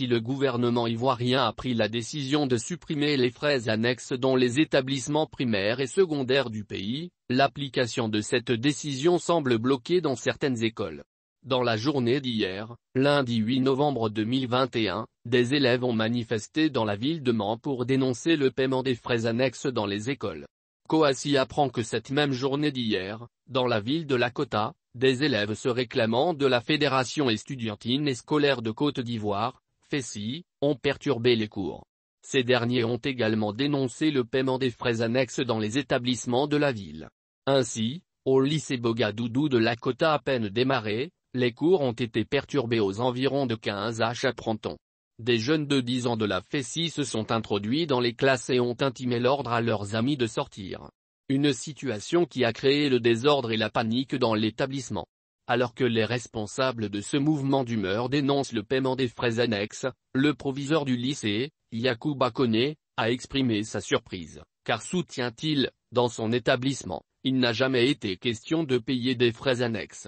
si le gouvernement ivoirien a pris la décision de supprimer les frais annexes dans les établissements primaires et secondaires du pays, l'application de cette décision semble bloquée dans certaines écoles. Dans la journée d'hier, lundi 8 novembre 2021, des élèves ont manifesté dans la ville de Mans pour dénoncer le paiement des frais annexes dans les écoles. Coassi apprend que cette même journée d'hier, dans la ville de Lakota, des élèves se réclamant de la Fédération estudiantine et scolaire de Côte d'Ivoire, Fessi, ont perturbé les cours. Ces derniers ont également dénoncé le paiement des frais annexes dans les établissements de la ville. Ainsi, au lycée Bogadoudou de Lakota à peine démarré, les cours ont été perturbés aux environs de 15 à on Des jeunes de 10 ans de la fessie se sont introduits dans les classes et ont intimé l'ordre à leurs amis de sortir. Une situation qui a créé le désordre et la panique dans l'établissement. Alors que les responsables de ce mouvement d'humeur dénoncent le paiement des frais annexes, le proviseur du lycée, Yacouba Koné, a exprimé sa surprise, car soutient-il, dans son établissement, il n'a jamais été question de payer des frais annexes.